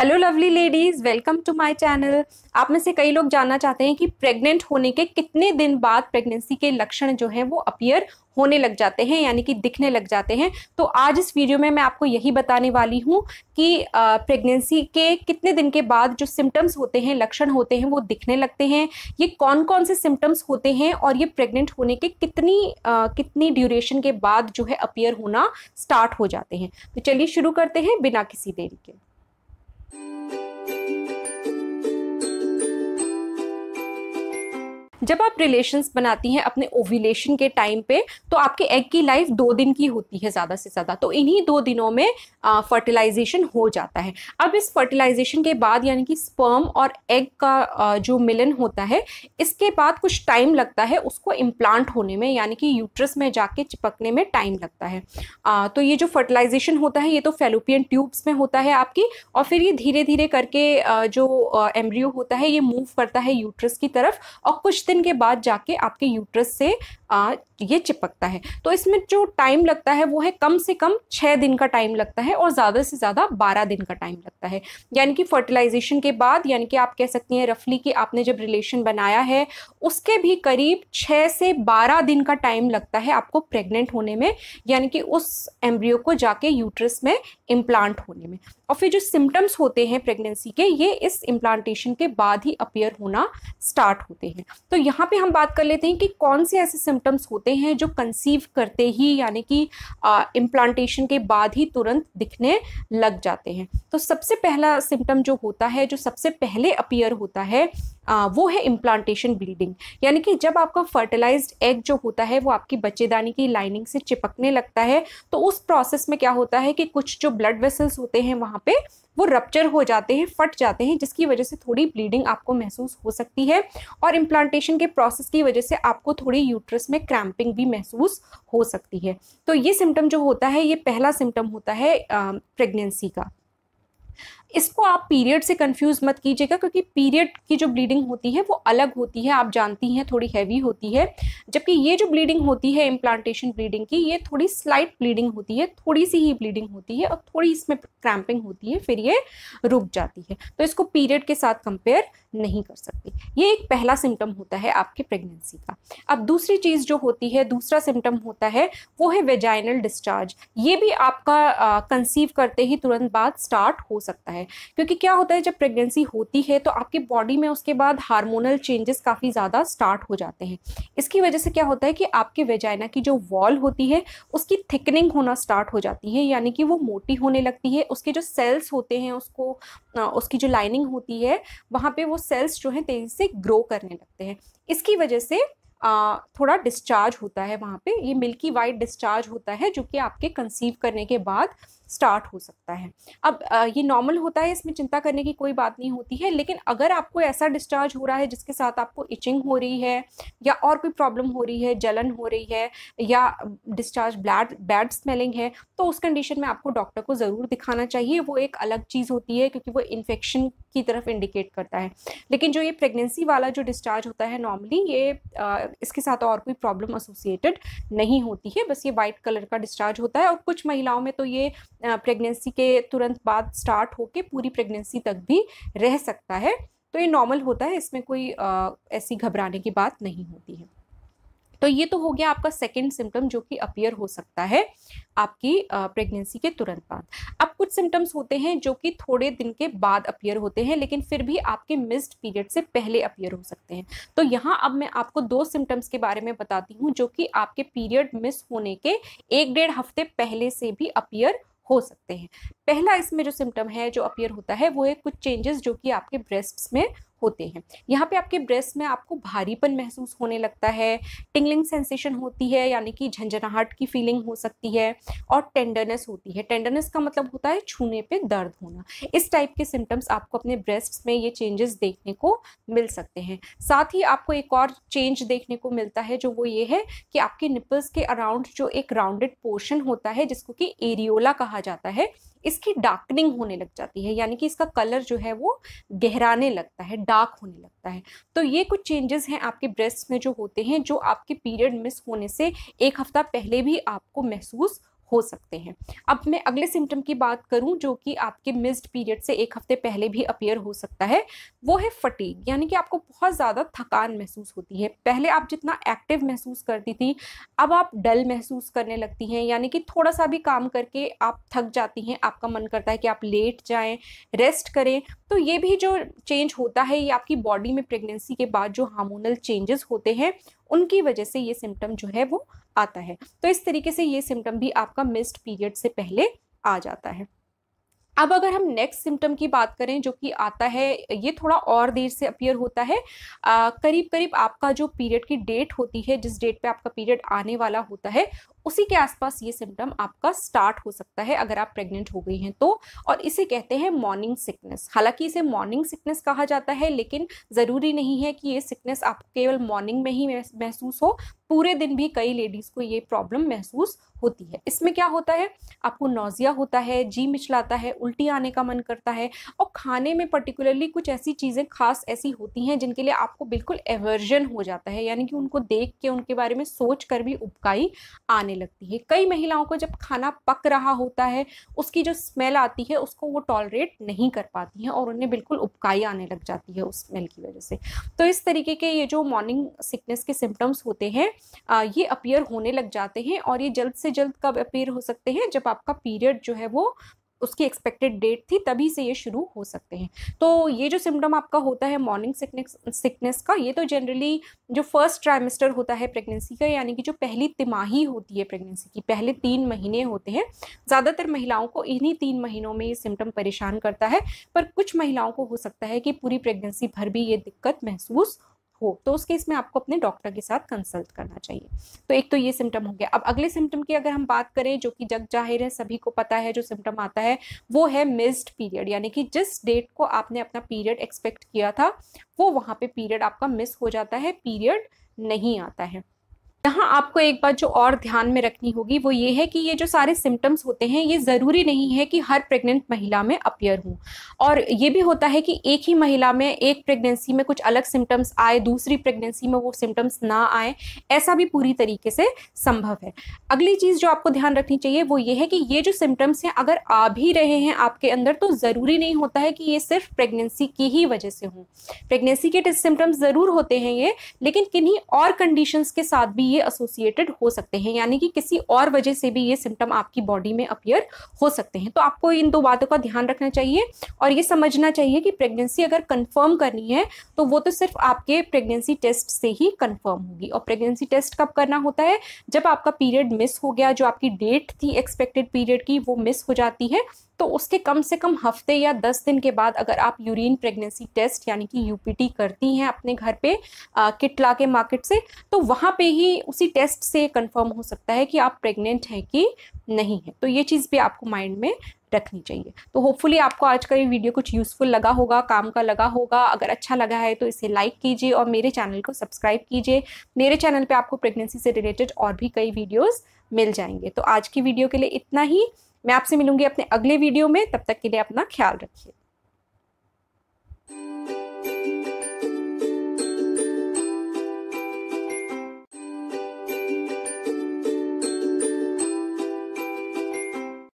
Hello lovely ladies welcome to my channel आप में से कई लोग जानना चाहते हैं कि प्रेग्नेंट होने के कितने दिन बाद प्रेगनेंसी के लक्षण जो हैं वो अपियर होने लग जाते हैं यानी कि दिखने लग जाते हैं तो आज इस वीडियो में मैं आपको यही बताने वाली हूँ कि प्रेगनेंसी के कितने दिन के बाद जो सिम्टम्स होते हैं लक्षण होते हैं वो दिखने लगते हैं ये कौन कौन से सिम्टम्स होते हैं और ये प्रेग्नेंट होने के कितनी आ, कितनी ड्यूरेशन के बाद जो है अपियर होना स्टार्ट हो जाते हैं तो चलिए शुरू करते हैं बिना किसी देरी के Thank you. जब आप रिलेशंस बनाती हैं अपने ओव्यूलेशन के टाइम पे तो आपके एग की लाइफ दो दिन की होती है ज़्यादा से ज़्यादा तो इन्हीं दो दिनों में फर्टिलाइजेशन हो जाता है अब इस फर्टिलाइजेशन के बाद यानी कि स्पर्म और एग का आ, जो मिलन होता है इसके बाद कुछ टाइम लगता है उसको इम्प्लांट होने में यानी कि यूट्रस में जाके चिपकने में टाइम लगता है आ, तो ये जो फर्टिलाइजेशन होता है ये तो फेलोपियन ट्यूब्स में होता है आपकी और फिर ये धीरे धीरे करके आ, जो एम्ब्रियो होता है ये मूव करता है यूट्रस की तरफ और कुछ दिन के बाद जाके आपके यूट्रस से आ, ये चिपकता है तो इसमें जो टाइम लगता है वो है कम से कम छः दिन का टाइम लगता है और ज़्यादा से ज़्यादा बारह दिन का टाइम लगता है यानी कि फर्टिलाइजेशन के बाद यानी कि आप कह सकती हैं रफली कि आपने जब रिलेशन बनाया है उसके भी करीब छः से बारह दिन का टाइम लगता है आपको प्रेग्नेंट होने में यानी कि उस एम्ब्रियो को जाके यूट्रस में इम्प्लांट होने में और फिर जो सिम्टम्स होते हैं प्रेगनेंसी के ये इस इम्प्लांटेशन के बाद ही अपियर होना स्टार्ट होते हैं तो यहाँ पर हम बात कर लेते हैं कि कौन से ऐसे सिम्टम्स होते हैं जो कंसीव करते ही यानी कि इम्प्लांटेशन के बाद ही तुरंत दिखने लग जाते हैं तो सबसे पहला सिम्टम जो होता है जो सबसे पहले अपीयर होता है आ, वो है इम्प्लांटेशन ब्लीडिंग यानी कि जब आपका फर्टिलाइज्ड एग जो होता है वो आपकी बच्चेदानी की लाइनिंग से चिपकने लगता है तो उस प्रोसेस में क्या होता है कि कुछ जो ब्लड वेसल्स होते हैं वहाँ पे वो रप्चर हो जाते हैं फट जाते हैं जिसकी वजह से थोड़ी ब्लीडिंग आपको महसूस हो सकती है और इम्प्लांटेशन के प्रोसेस की वजह से आपको थोड़ी यूट्रस में क्रैम्पिंग भी महसूस हो सकती है तो ये सिम्टम जो होता है ये पहला सिम्टम होता है प्रेगनेंसी का इसको आप पीरियड से कंफ्यूज मत कीजिएगा क्योंकि पीरियड की जो ब्लीडिंग होती है वो अलग होती है आप जानती हैं थोड़ी हैवी होती है जबकि ये जो ब्लीडिंग होती है इम्प्लांटेशन ब्लीडिंग की ये थोड़ी स्लाइट ब्लीडिंग होती है थोड़ी सी ही ब्लीडिंग होती है और थोड़ी इसमें क्रैम्पिंग होती है फिर ये रुक जाती है तो इसको पीरियड के साथ कंपेयर नहीं कर सकते ये एक पहला सिम्टम होता है आपके प्रेगनेंसी का अब दूसरी चीज़ जो होती है दूसरा सिम्टम होता है वो है वेजाइनल डिस्चार्ज ये भी आपका कंसीव करते ही तुरंत बाद स्टार्ट हो सकता है क्योंकि क्या होता है जब प्रेगनेंसी होती है तो आपके बॉडी में उसके बाद हार्मोनल चेंजेस काफ़ी ज़्यादा स्टार्ट हो जाते हैं इसकी वजह से क्या होता है कि आपके वेजाइना की जो वॉल होती है उसकी थिकनिंग होना स्टार्ट हो जाती है यानी कि वो मोटी होने लगती है उसके जो सेल्स होते हैं उसको उसकी जो लाइनिंग होती है वहाँ पर वो सेल्स जो हैं तेज़ी से ग्रो करने लगते हैं इसकी वजह से आ, थोड़ा डिस्चार्ज होता है वहाँ पे ये मिल्की वाइट डिस्चार्ज होता है जो कि आपके कंसीव करने के बाद स्टार्ट हो सकता है अब ये नॉर्मल होता है इसमें चिंता करने की कोई बात नहीं होती है लेकिन अगर आपको ऐसा डिस्चार्ज हो रहा है जिसके साथ आपको इचिंग हो रही है या और कोई प्रॉब्लम हो रही है जलन हो रही है या डिस्चार्ज ब्लैड बैड स्मेलिंग है तो उस कंडीशन में आपको डॉक्टर को ज़रूर दिखाना चाहिए वो एक अलग चीज़ होती है क्योंकि वो इन्फेक्शन की तरफ इंडिकेट करता है लेकिन जो ये प्रेगनेंसी वाला जो डिस्चार्ज होता है नॉर्मली ये इसके साथ और कोई प्रॉब्लम एसोसिएटेड नहीं होती है बस ये वाइट कलर का डिस्चार्ज होता है और कुछ महिलाओं में तो ये प्रेगनेंसी के तुरंत बाद स्टार्ट होके पूरी प्रेगनेंसी तक भी रह सकता है तो ये नॉर्मल होता है इसमें कोई आ, ऐसी घबराने की बात नहीं होती है तो ये तो हो गया आपका सेकेंड सिम्टम जो कि अपियर हो सकता है आपकी प्रेगनेंसी के तुरंत बाद अब कुछ सिम्टम्स होते हैं जो कि थोड़े दिन के बाद अपियर होते हैं लेकिन फिर भी आपके मिस्ड पीरियड से पहले अपियर हो सकते हैं तो यहाँ अब मैं आपको दो सिम्टम्स के बारे में बताती हूँ जो कि आपके पीरियड मिस होने के एक डेढ़ हफ्ते पहले से भी अपियर हो सकते हैं पहला इसमें जो सिम्टम है जो अपियर होता है वो है कुछ चेंजेस जो कि आपके ब्रेस्ट में होते हैं यहाँ पे आपके ब्रेस्ट में आपको भारीपन महसूस होने लगता है टिंगलिंग सेंसेशन होती है यानी कि झंझनाहट की फीलिंग हो सकती है और टेंडरनेस होती है टेंडरनेस का मतलब होता है छूने पर दर्द होना इस टाइप के सिम्टम्स आपको अपने ब्रेस्ट में ये चेंजेस देखने को मिल सकते हैं साथ ही आपको एक और चेंज देखने को मिलता है जो वो ये है कि आपके निपल्स के अराउंड जो एक राउंडेड पोर्शन होता है जिसको कि एरियोला कहा जाता है इसकी डार्कनिंग होने लग जाती है यानी कि इसका कलर जो है वो गहराने लगता है डार्क होने लगता है तो ये कुछ चेंजेस हैं आपके ब्रेस्ट में जो होते हैं जो आपके पीरियड मिस होने से एक हफ्ता पहले भी आपको महसूस हो सकते हैं अब मैं अगले सिम्टम की बात करूं जो कि आपके मिस्ड पीरियड से एक हफ्ते पहले भी अपेयर हो सकता है वो है फटीक यानी कि आपको बहुत ज़्यादा थकान महसूस होती है पहले आप जितना एक्टिव महसूस करती थी अब आप डल महसूस करने लगती हैं यानी कि थोड़ा सा भी काम करके आप थक जाती हैं आपका मन करता है कि आप लेट जाएँ रेस्ट करें तो ये भी जो चेंज होता है ये आपकी बॉडी में प्रेगनेंसी के बाद जो हार्मोनल चेंजेस होते हैं उनकी वजह से ये सिम्टम जो है वो आता है तो इस तरीके से ये सिम्टम भी आपका मिस्ड पीरियड से पहले आ जाता है अब अगर हम नेक्स्ट सिम्टम की बात करें जो कि आता है ये थोड़ा और देर से अपियर होता है आ, करीब करीब आपका जो पीरियड की डेट होती है जिस डेट पे आपका पीरियड आने वाला होता है उसी के आसपास ये सिम्टम आपका स्टार्ट हो सकता है अगर आप प्रेग्नेंट हो गई हैं तो और इसे कहते हैं मॉर्निंग सिकनेस हालांकि इसे मॉर्निंग सिकनेस कहा जाता है लेकिन ज़रूरी नहीं है कि ये सिकनेस आप केवल मॉर्निंग में ही महसूस हो पूरे दिन भी कई लेडीज़ को ये प्रॉब्लम महसूस होती है इसमें क्या होता है आपको नोज़िया होता है जी मिचलाता है उल्टी आने का मन करता है और खाने में पर्टिकुलरली कुछ ऐसी चीज़ें खास ऐसी होती हैं जिनके लिए आपको बिल्कुल एवर्जन हो जाता है यानी कि उनको देख के उनके बारे में सोच कर भी उपकाई आने लगती है कई महिलाओं को जब खाना पक रहा होता है उसकी जो स्मेल आती है उसको वो टॉलरेट नहीं कर पाती हैं और उन्हें बिल्कुल उपकाई आने लग जाती है उस स्मेल की वजह से तो इस तरीके के ये जो मॉर्निंग सिकनेस के सिम्टम्स होते हैं ये अपियर होने लग जाते हैं और ये जल्द से जल्द कब अपियर हो सकते हैं जब आपका पीरियड जो है वो उसकी एक्सपेक्टेड डेट थी तभी से ये शुरू हो सकते हैं तो ये जो सिम्टम आपका होता है मॉर्निंग सिकनेस सिकनेस का ये तो जनरली जो फर्स्ट ट्राइमेस्टर होता है प्रेगनेंसी का यानी कि जो पहली तिमाही होती है प्रेगनेंसी की पहले तीन महीने होते हैं ज़्यादातर महिलाओं को इन्हीं तीन महीनों में ये सिम्टम परेशान करता है पर कुछ महिलाओं को हो सकता है कि पूरी प्रेगनेंसी भर भी ये दिक्कत महसूस हो तो उस केस में आपको अपने डॉक्टर के साथ कंसल्ट करना चाहिए तो एक तो ये सिम्टम हो गया अब अगले सिम्टम की अगर हम बात करें जो कि जग जाहिर है सभी को पता है जो सिम्टम आता है वो है मिस्ड पीरियड यानी कि जिस डेट को आपने अपना पीरियड एक्सपेक्ट किया था वो वहाँ पे पीरियड आपका मिस हो जाता है पीरियड नहीं आता है यहाँ आपको एक बात जो और ध्यान में रखनी होगी वो ये है कि ये जो सारे सिम्टम्स होते हैं ये ज़रूरी नहीं है कि हर प्रेग्नेंट महिला में अपियर हूँ और ये भी होता है कि एक ही महिला में एक प्रेगनेंसी में कुछ अलग सिम्टम्स आए दूसरी प्रेगनेंसी में वो सिम्टम्स ना आए ऐसा भी पूरी तरीके से संभव है अगली चीज़ जो आपको ध्यान रखनी चाहिए वो ये है कि ये जो सिम्टम्स हैं अगर आ भी रहे हैं आपके अंदर तो ज़रूरी नहीं होता है कि ये सिर्फ प्रेगनेंसी की ही वजह से हों प्रेगनेंसी के सिम्टम्स ज़रूर होते हैं ये लेकिन किन्हीं और कंडीशंस के साथ भी ये ये एसोसिएटेड हो सकते हैं यानी कि किसी और वजह से भी ये सिम्टम आपकी बॉडी में अपियर हो सकते हैं तो आपको इन दो बातों का ध्यान रखना चाहिए और ये समझना चाहिए कि प्रेगनेंसी अगर कन्फर्म करनी है तो वो तो सिर्फ आपके प्रेगनेंसी टेस्ट से ही कन्फर्म होगी और प्रेगनेंसी टेस्ट कब करना होता है जब आपका पीरियड मिस हो गया जो आपकी डेट थी एक्सपेक्टेड पीरियड की वो मिस हो जाती है तो उसके कम से कम हफ्ते या दस दिन के बाद अगर आप यूरिन प्रेगनेंसी टेस्ट यानी कि यूपीटी करती हैं अपने घर पे आ, किट ला के मार्केट से तो वहाँ पे ही उसी टेस्ट से कंफर्म हो सकता है कि आप प्रेग्नेंट हैं कि नहीं है तो ये चीज़ भी आपको माइंड में रखनी चाहिए तो होपफुली आपको आज का ये वीडियो कुछ यूज़फुल लगा होगा काम का लगा होगा अगर अच्छा लगा है तो इसे लाइक कीजिए और मेरे चैनल को सब्सक्राइब कीजिए मेरे चैनल पर आपको प्रेगनेंसी से रिलेटेड और भी कई वीडियोज मिल जाएंगे तो आज की वीडियो के लिए इतना ही मैं आपसे मिलूंगी अपने अगले वीडियो में तब तक के लिए अपना ख्याल रखिए